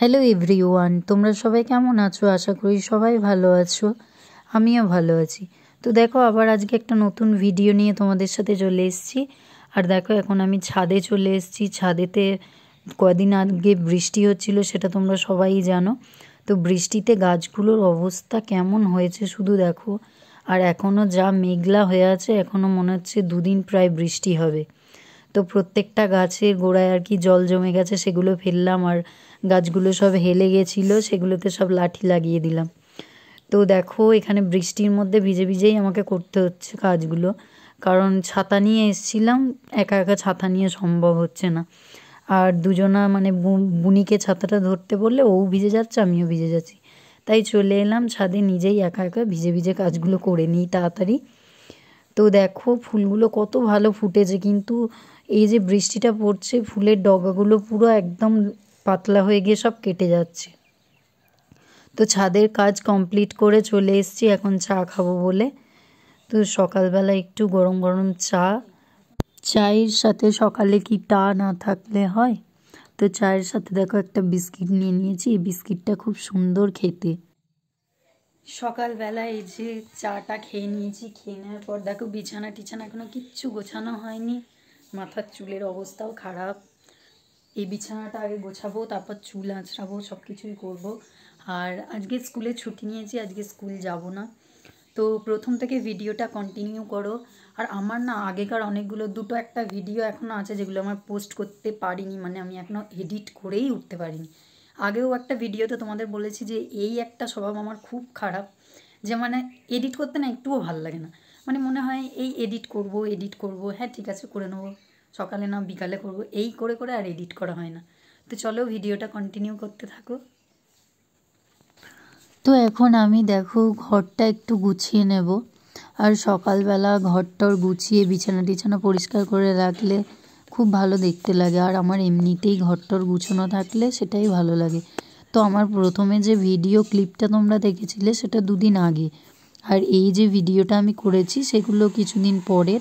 hello everyone তোমরা সবাই কেমন আছো আশা করি সবাই ভালো আছো আমিও ভালো আছি তো দেখো আবার আজকে একটা নতুন ভিডিও নিয়ে তোমাদের সাথে চলে এসেছি আর দেখো এখন আমি ছাদে চলে এসেছি ছাদেতে কদিন আগে বৃষ্টি হচ্ছিল সেটা তোমরা সবাই জানো তো বৃষ্টিতে গাছগুলোর অবস্থা কেমন হয়েছে শুধু দেখো আর এখনও যা মেঘলা হয়ে আছে এখনও মনে হচ্ছে দুদিন প্রায় বৃষ্টি হবে তো প্রত্যেকটা গাছের গোড়ায় আর কি জল জমে গেছে সেগুলো ফেললাম আর গাছগুলো সব হেলে গেছিলো সেগুলোতে সব লাঠি লাগিয়ে দিলাম তো দেখো এখানে বৃষ্টির মধ্যে ভিজে ভিজেই আমাকে করতে হচ্ছে কাজগুলো কারণ ছাতা নিয়ে এসছিলাম একা একা ছাতা নিয়ে সম্ভব হচ্ছে না আর দুজনা মানে বুনিকে ছাতাটা ধরতে বললে ও ভিজে যাচ্ছে আমিও ভিজে যাচ্ছি তাই চলে এলাম ছাদে নিজেই একা একা ভিজে ভিজে কাজগুলো করে নিই তাড়াতাড়ি তো দেখো ফুলগুলো কত ভালো ফুটেছে কিন্তু এই যে বৃষ্টিটা পড়ছে ফুলের ডগাগুলো পুরো একদম পাতলা হয়ে গিয়ে সব কেটে যাচ্ছে তো ছাদের কাজ কমপ্লিট করে চলে এসছি এখন চা খাবো বলে তো সকালবেলা একটু গরম গরম চা চায়ের সাথে সকালে কি টা না থাকলে হয় তো চায়ের সাথে দেখো একটা বিস্কিট নিয়ে নিয়েছি এই বিস্কিটটা খুব সুন্দর খেতে সকালবেলা এই যে চাটা খেয়ে নিয়েছি খেয়ে নেওয়ার পর দেখো বিছানা টিছানা এখনো কিচ্ছু গোছানো হয়নি মাথার চুলের অবস্থাও খারাপ এই বিছানাটা আগে গোছাবো তারপর চুল আঁচড়াবো সব কিছুই করবো আর আজকে স্কুলে ছুটি নিয়েছি আজকে স্কুল যাব না তো প্রথম থেকে ভিডিওটা কন্টিনিউ করো আর আমার না আগেকার অনেকগুলো দুটো একটা ভিডিও এখনও আছে যেগুলো আমার পোস্ট করতে পারিনি মানে আমি এখনও এডিট করেই উঠতে পারিনি আগেও একটা ভিডিওতে তোমাদের বলেছি যে এই একটা স্বভাব আমার খুব খারাপ যে মানে এডিট করতে না একটুও ভাল লাগে না মানে মনে হয় এই এডিট করব এডিট করব হ্যাঁ ঠিক আছে করে নেবো সকালে না বিকালে করব এই করে করে আর এডিট করা হয় না তো চলো ভিডিওটা কন্টিনিউ করতে থাকো তো এখন আমি দেখো ঘরটা একটু গুছিয়ে নেব আর সকালবেলা ঘরটর গুছিয়ে বিছানা টিছানা পরিষ্কার করে রাখলে খুব ভালো দেখতে লাগে আর আমার এমনিতেই ঘরটর গুছানো থাকলে সেটাই ভালো লাগে তো আমার প্রথমে যে ভিডিও ক্লিপটা তোমরা দেখেছিলে সেটা দুদিন আগে আর এই যে ভিডিওটা আমি করেছি সেগুলো কিছুদিন পরের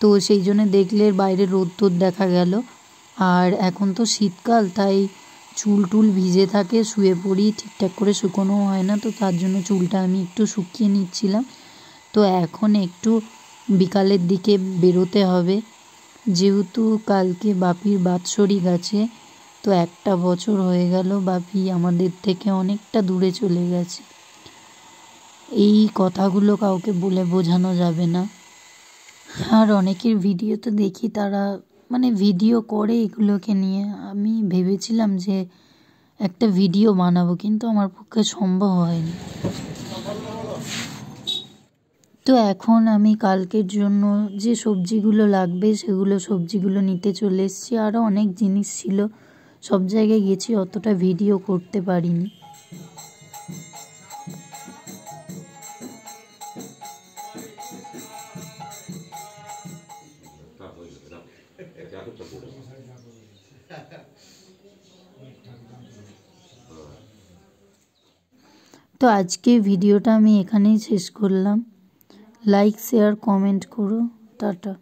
তো সেই জন্য দেখলে বাইরে রোদ তোদ দেখা গেল আর এখন তো শীতকাল তাই চুল টুল ভিজে থাকে শুয়ে পড়ি ঠিকঠাক করে শুকোনো হয় না তো তার জন্য চুলটা আমি একটু শুকিয়ে নিচ্ছিলাম তো এখন একটু বিকালের দিকে বেরোতে হবে যেহেতু কালকে বাপির বাৎসরিক আছে তো একটা বছর হয়ে গেল বাপি আমাদের থেকে অনেকটা দূরে চলে গেছে এই কথাগুলো কাউকে বলে বোঝানো যাবে না আর অনেকের ভিডিও তো দেখি তারা মানে ভিডিও করে এগুলোকে নিয়ে আমি ভেবেছিলাম যে একটা ভিডিও বানাবো কিন্তু আমার পক্ষে সম্ভব হয়নি তো এখন আমি কালকের জন্য যে সবজিগুলো লাগবে সেগুলো সবজিগুলো নিতে চলে এসেছি আরও অনেক জিনিস ছিল সব জায়গায় গেছি অতটা ভিডিও করতে পারিনি তো আজকে ভিডিওটা আমি এখানেই শেষ করলাম লাইক শেয়ার কমেন্ট করো টাটা